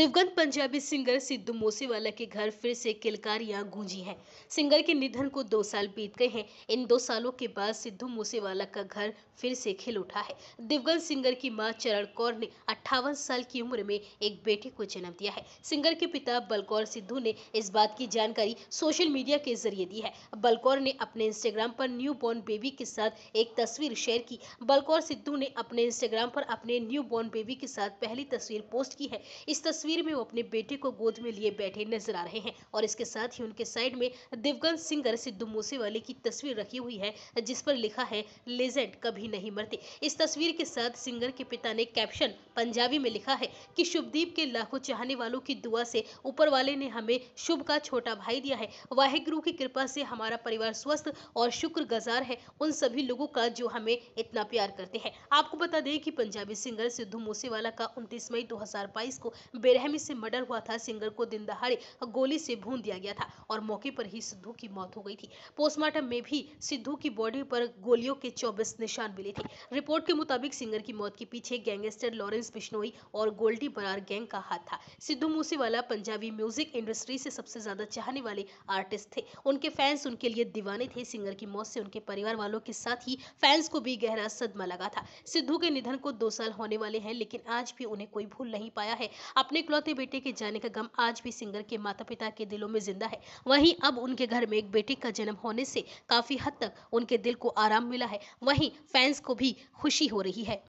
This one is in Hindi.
दिवगंत पंजाबी सिंगर सिद्धू मूसेवाला के घर फिर से किलकारियां गूंजी हैं सिंगर के निधन को दो साल बीत गए हैं इन दो सालों के बाद सिद्धू मूसेवाला का घर फिर से खिल उठा है दिवगंत सिंगर की मां चरण कौर ने अट्ठावन साल की उम्र में एक बेटे को जन्म दिया है सिंगर के पिता बलकौर सिद्धू ने इस बात की जानकारी सोशल मीडिया के जरिए दी है बलकौर ने अपने इंस्टाग्राम पर न्यू बॉर्न बेबी के साथ एक तस्वीर शेयर की बलकौर सिद्धू ने अपने इंस्टाग्राम पर अपने न्यू बॉर्न बेबी के साथ पहली तस्वीर पोस्ट की है इस तस्वीर तस्वीर में वो अपने बेटे को गोद में लिए बैठे नजर आ रहे हैं और इसके साथ ही उनके साइड में दिवगन सिंगर सिद्धू मूसेवाले की तस्वीर रखी हुई है जिस पर लिखा है लेजेंड कभी नहीं मरते इस तस्वीर के साथ सिंगर के पिता ने कैप्शन पंजाबी में लिखा है कि शुभदीप के लाखों चाहने वालों की दुआ से ऊपर वाले ने हमें शुभ का छोटा भाई दिया है वाहिगुरु की कृपा से हमारा परिवार स्वस्थ और शुक्रगुजार है उन सभी लोगों का जो हमें इतना प्यार करते हैं आपको बता दें कि पंजाबी सिंगर सिद्धू मूसेवाला का उनतीस मई दो को बेरह बेरहमी से मर्डर हुआ था सिंगर को दिन दहाड़े गोली से भून दिया गया था और मौके पर ही सिद्धू की मौत हो गई थी पोस्टमार्टम में भी सिद्धू की बॉडी पर गोलियों के चौबीस निशान मिले थे रिपोर्ट के मुताबिक सिंगर की मौत के पीछे गैंगस्टर लॉरेंस बिश्नोई और गोल्डी बरार गैंग का हाथ था सिद्धू मूसेवाला पंजाबी म्यूजिक इंडस्ट्री से सबसे ज्यादा चाहने वाले आर्टिस्ट थे उनके फैंस उनके लिए दीवाने थे सिंगर की मौत से उनके परिवार वालों के साथ ही फैंस को भी गहरा सदमा लगा था सिद्धू के निधन को दो साल होने वाले हैं लेकिन आज भी उन्हें कोई भूल नहीं पाया है अपने अपने इकलौते बेटे के जाने का गम आज भी सिंगर के माता पिता के दिलों में जिंदा है वहीं अब उनके घर में एक बेटे का जन्म होने से काफी हद तक उनके दिल को आराम मिला है वहीं फैंस को भी खुशी हो रही है